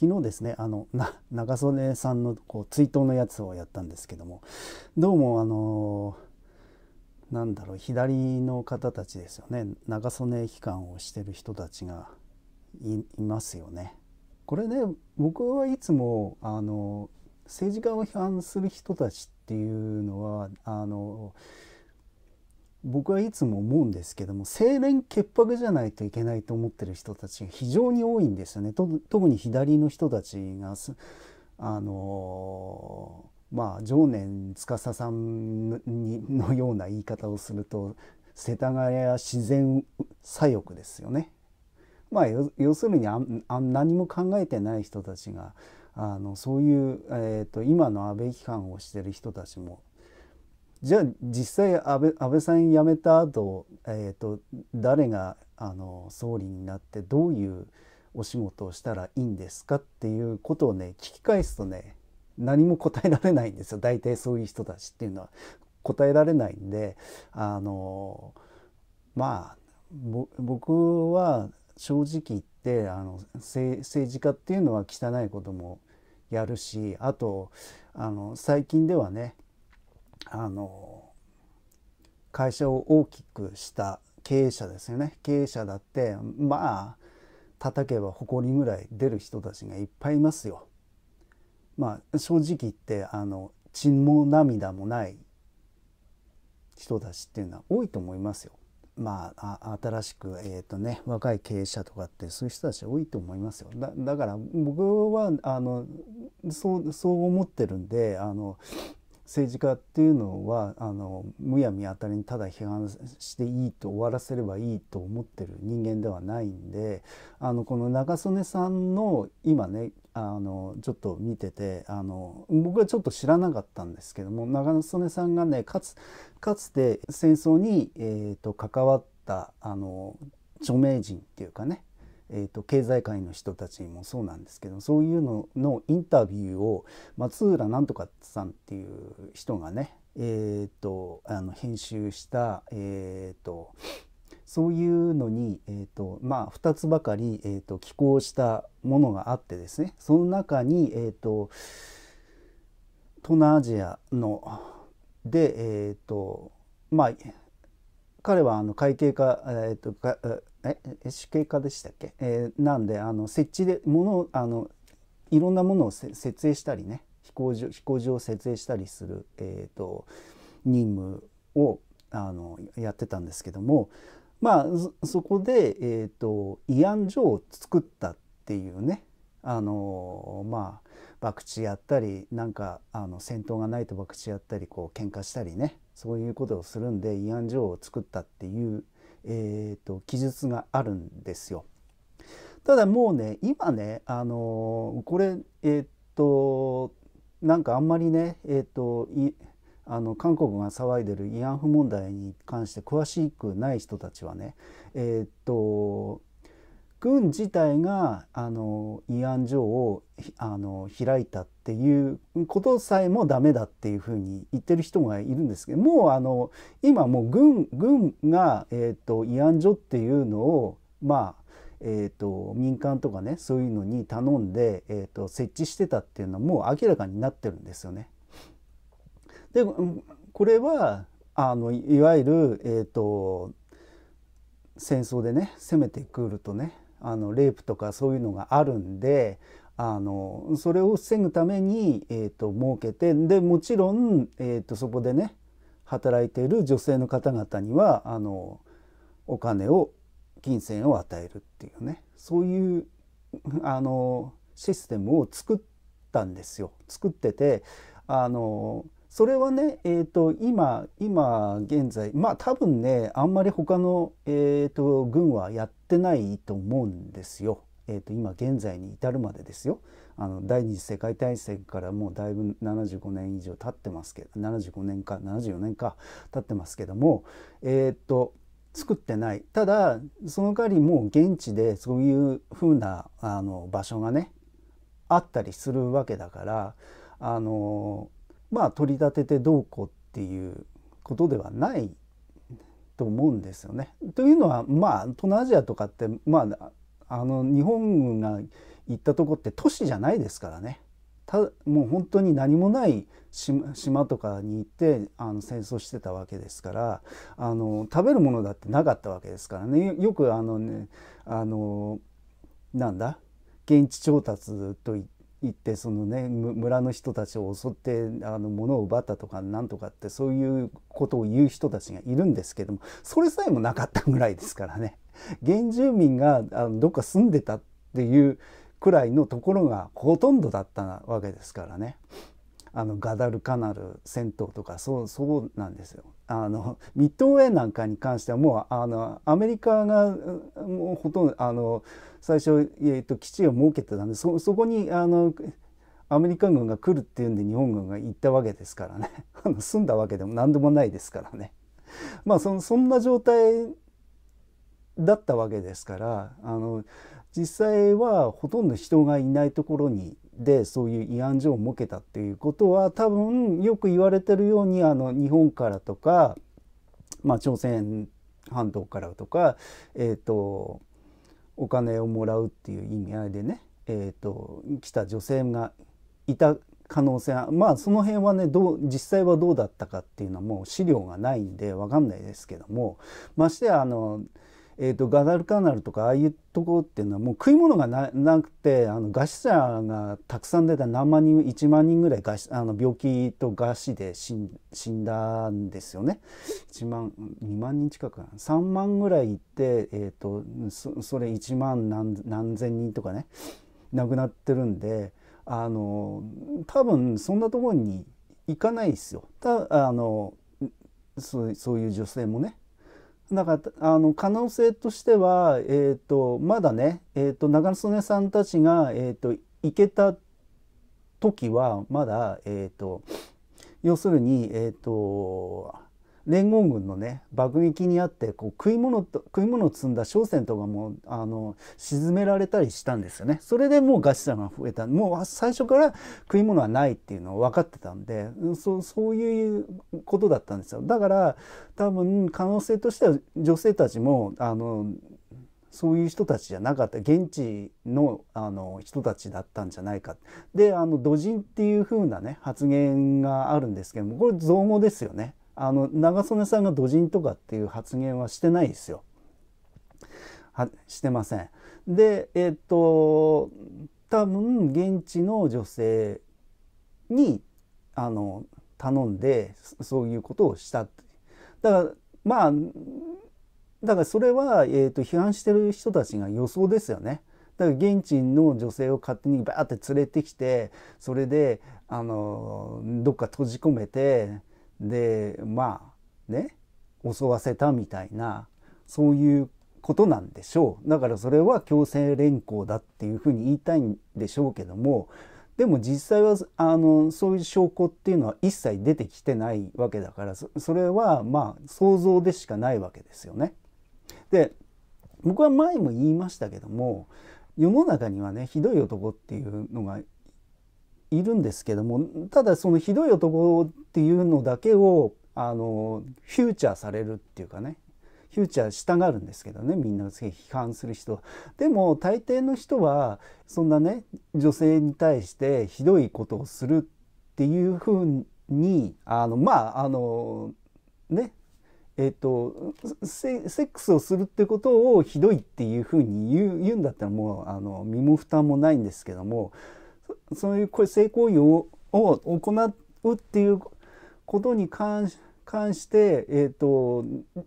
昨日ですねあのな長根さんのこう追悼のやつをやったんですけどもどうもあのー、なんだろう左の方たちですよね長曽根期間をしてる人たちがいますよね。これね僕はいつもあの政治家を批判する人たちっていうのはあのー僕はいつも思うんですけども清廉潔白じゃないといけないと思ってる人たちが非常に多いんですよね。特に左の人たちがあのまあ常年司さんのような言い方をすると世田谷自然左翼ですよね。まあ、要するにあ何も考えてない人たちがあのそういう、えーと今の安倍批判をしてる人たちもじゃあ実際安倍安倍さん辞めた後、えーと、と誰があの総理になってどういうお仕事をしたらいいんですかっていうことをね聞き返すとね何も答えられないんですよ大体そういう人たちっていうのは答えられないんであのまあ僕は正直言ってあの政治家っていうのは汚いこともやるしあとあの最近ではねあの会社を大きくした経営者ですよね経営者だってまあ叩けば埃ぐらい出る人たちがいっぱいいますよ。まあ正直言ってあの血も涙もない人たちっていうのは多いと思いますよ。まあ、新しく、えーとね、若い経営者とかってそういう人たち多いと思いますよだだから僕はあのそうそう思ってるんであの政治家っていうのはあのむやみあたりにただ批判していいと終わらせればいいと思ってる人間ではないんであのこの長曽根さんの今ねあのちょっと見ててあの僕はちょっと知らなかったんですけども長曽根さんがねかつかつて戦争に、えーと関わったあの著名人っていうかねえーと、経済界の人たちもそうなんですけどそういうののインタビューを松浦なんとかさんっていう人がね、えーと、あの編集した、えーと、そういうのに、えーとまあ、2つばかり、えー、と寄稿したものがあってですねその中に、えー、と東南アジアので、えーとまあ、彼はあの会計科、えーとえ主計化でしたっけ、えー、なんであの設置でもあのいろんなものを設営したりね飛行場飛行場を設営したりする、えーと、任務をあのやってたんですけどもまあそこで、えーと、と慰安所を作ったっていうねあのまあ博打やったりなんかあの戦闘がないと博打やったりこう喧嘩したりねそういうことをするんで慰安所を作ったっていうえーと、記述があるんですよ。ただもうね今ね、あのー、これえっ、ー、となんかあんまりね、えっ、ー、とあの韓国が騒いでる慰安婦問題に関して詳しくない人たちはね、えっと軍自体があの慰安所をあの開いたっていうことさえもダメだっていうふうに言ってる人がいるんですけどもうあの今もう軍軍が、えーと、慰安所っていうのをまあえーと、民間とかねそういうのに頼んで、えーと、設置してたっていうのはもう明らかになってるんですよね。でこれはあのいわゆる、えーと、と戦争でね攻めてくるとねあのレイプとかそういうのがあるんであのそれを防ぐために、えーと、設けてでもちろん、えーと、そこでね働いている女性の方々にはあのお金を金銭を与えるっていうねそういうあのシステムを作ったんですよ作っててあのそれはね、えーと、今今現在まあ多分ねあんまり他の、えーと、軍はやってないと思うんですよ、えーと、今現在に至るまでですよあの第二次世界大戦からもうだいぶ75年以上経ってますけど75年か74年か経ってますけどもえっ、ー、と作ってないただその代わりもう現地でそういう風なあな場所がねあったりするわけだからあのまあ取り立ててどうこうっていうことではないと思うんですよね。というのはまあ東南アジアとかってまああの日本が行ったとこって都市じゃないですからね。たもう本当に何もない島とかに行ってあの戦争してたわけですからあの食べるものだってなかったわけですからねよくあのねあのなんだ現地調達といって行ってそのね村の人たちを襲ってあの物を奪ったとかなんとかってそういうことを言う人たちがいるんですけどもそれさえもなかったぐらいですからね原住民があのどっか住んでたっていうくらいのところがほとんどだったわけですからね。あのガダルカナル戦闘とかそうそうなんですよ。あのミッドウェーなんかに関してはもうあのアメリカがもうほとんどあの最初、えー、と基地を設けてたんでそそこにあのアメリカ軍が来るっていうんで日本軍が行ったわけですからね 住んだわけでも何でもないですからね。まあそそんな状態だったわけですからあの実際はほとんど人がいないところにでそういう慰安所を設けたっていうことは多分よく言われてるようにあの日本からとか、まあ、朝鮮半島からとか、えーと、お金をもらうっていう意味合いでね、えーと、来た女性がいた可能性はまあその辺はねどう実際はどうだったかっていうのはもう資料がないんで分かんないですけどもましてあのえーと、ガダルカナルとかああいうとこっていうのはもう食い物がなくてあの餓死者がたくさん出た何万人1万人ぐらいあの病気と餓死で死んだんですよね1万2万人近く3万ぐらいいて、えーと、そそれ1万何千人とかね亡くなってるんであの多分そんなところに行かないですよ。たあのそうそういう女性もねなんかあの可能性としては、えーと、まだね、えーと、長曽根さんたちが、えーと、と行けた時はまだ、えー、と要するに、えー、と連合軍のね爆撃にあってこう食い物と食い物を積んだ商船とかもあの沈められたりしたんですよね。それでもう餓死者が増えたもう最初から食い物はないっていうのを分かってたんでそそういうことだったんですよ。だから多分可能性としては女性たちもあのそういう人たちじゃなかった現地のあの人たちだったんじゃないかであの土人っていう風なね発言があるんですけどもこれ造語ですよねあの長曽根さんが「土人とかっていう発言はしてないですよ。はしてません。でえっ、と多分現地の女性にあの頼んでそういうことをしただからまあだからそれは、えーと、と批判してる人たちが予想ですよね。だから現地の女性を勝手にバーって連れてきてそれであのどっか閉じ込めてでまあね襲わせたみたいなそういうことなんでしょうだからそれは強制連行だっていうふうに言いたいんでしょうけどもでも実際はあのそういう証拠っていうのは一切出てきてないわけだからそれはまあ想像でしかないわけですよね。で僕は前も言いましたけども世の中にはねひどい男っていうのがいるんですけどもただそのひどい男っていうのだけをあのフューチャーされるっていうかねフューチャーしたがるんですけどねみんな批判する人でも大抵の人はそんなね女性に対してひどいことをするっていうふうにあのまああのねえっ、とセックスをするってことをひどいっていうふうに言うんだったらもうあの身も蓋もないんですけどもそういう性行為を行うっていうことに関して、えーと、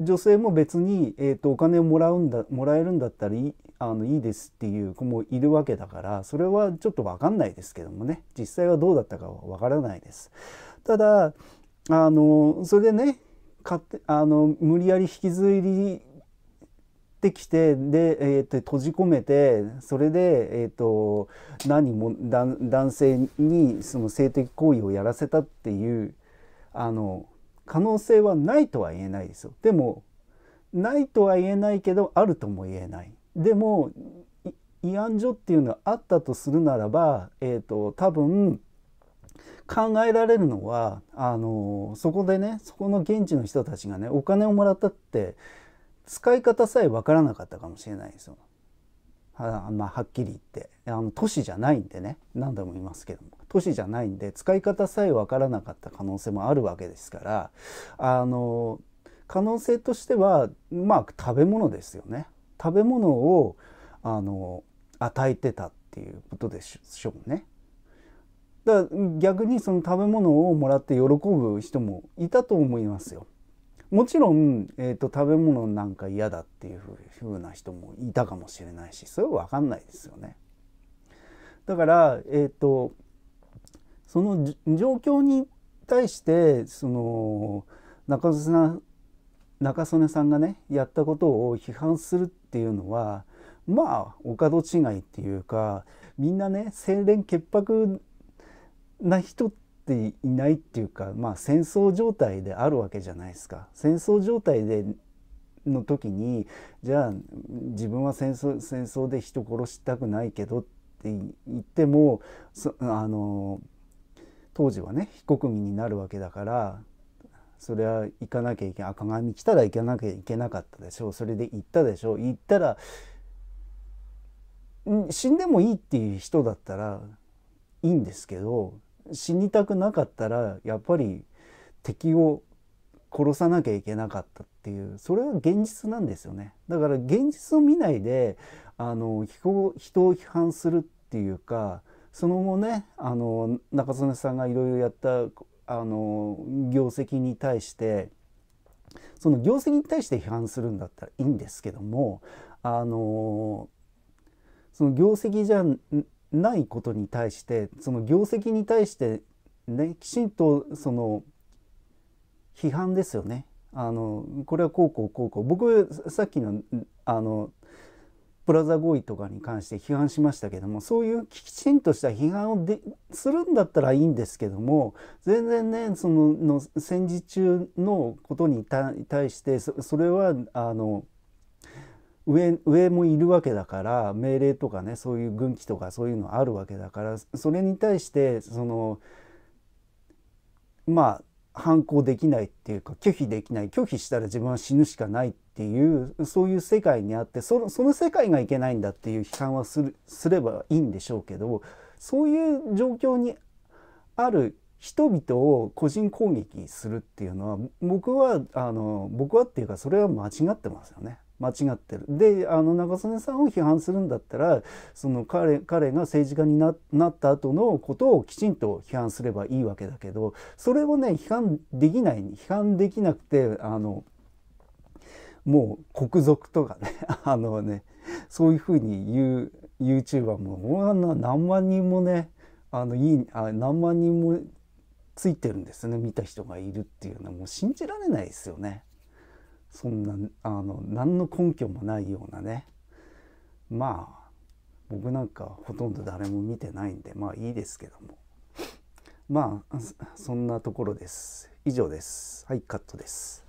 女性も別に、えーと、お金をもらうんだもらえるんだったらいいあのいいですっていう子もいるわけだからそれはちょっと分かんないですけどもね実際はどうだったかは分からないです。ただあのそれでねあの無理やり引きずりってきてで、えー、と閉じ込めてそれで、えーと、何も男性にその性的行為をやらせたっていうあの可能性はないとは言えないですよ。でもないとは言えないけどあるとも言えない。でも慰安所っていうのはあったとするならば、えーと多分考えられるのはあのそこでねそこの現地の人たちがねお金をもらったって使い方さえ分からなかったかもしれないですよ。は,、まあ、はっきり言ってあの都市じゃないんでね何度も言いますけども都市じゃないんで使い方さえ分からなかった可能性もあるわけですからあの可能性としてはまあ食べ物ですよね食べ物をあの与えてたっていうことでしょうね。だから逆にその食べ物をもらって喜ぶ人もいたと思いますよ。もちろん、えーと、食べ物なんか嫌だっていうふうな人もいたかもしれないしそれは分かんないですよね。だから、えーと、とその状況に対してその中曽根中曽根さんがねやったことを批判するっていうのはまあお門違いっていうかみんなね清廉潔白な人ってっていないっていうか、まあ、戦争状態であるわけじゃないですか。戦争状態での時にじゃあ自分は戦争戦争で人殺したくないけどって言ってもあの当時はね非国民になるわけだからそれは行かなきゃいけない赤紙来たら行かなきゃいけなかったでしょうそれで行ったでしょう行ったら死んでもいいっていう人だったらいいんですけど死にたくなかったらやっぱり敵を殺さなきゃいけなかったっていうそれは現実なんですよねだから現実を見ないであの人を批判するっていうかその後ねあの中曽根さんがいろいろやったあの業績に対してその業績に対して批判するんだったらいいんですけどもあのその業績じゃないことに対してその業績に対してねきちんとその批判ですよねあのこれはこうこうこうこう僕さっきのあのプラザ合意とかに関して批判しましたけどもそういうきちんとした批判をでするんだったらいいんですけども全然ねそのの戦時中のことに対してそれはあの上上もいるわけだから命令とかねそういう軍機とかそういうのあるわけだからそれに対してそのまあ反抗できないっていうか拒否できない拒否したら自分は死ぬしかないっていうそういう世界にあってそのその世界がいけないんだっていう批判はするすればいいんでしょうけどそういう状況にある人々を個人攻撃するっていうのは僕はあの僕はっていうかそれは間違ってますよね。間違ってる。であの中曽根さんを批判するんだったらその彼彼が政治家になった後のことをきちんと批判すればいいわけだけどそれをね批判できない批判できなくてあのもう国賊とかね あのねそういうふうに言う YouTuber も何万人もねあのいいあ何万人もついてるんですね見た人がいるっていうのはもう信じられないですよね。そんなあの何の根拠もないようなねまあ僕なんかほとんど誰も見てないんでまあいいですけどもまあそんなところです以上ですはいカットです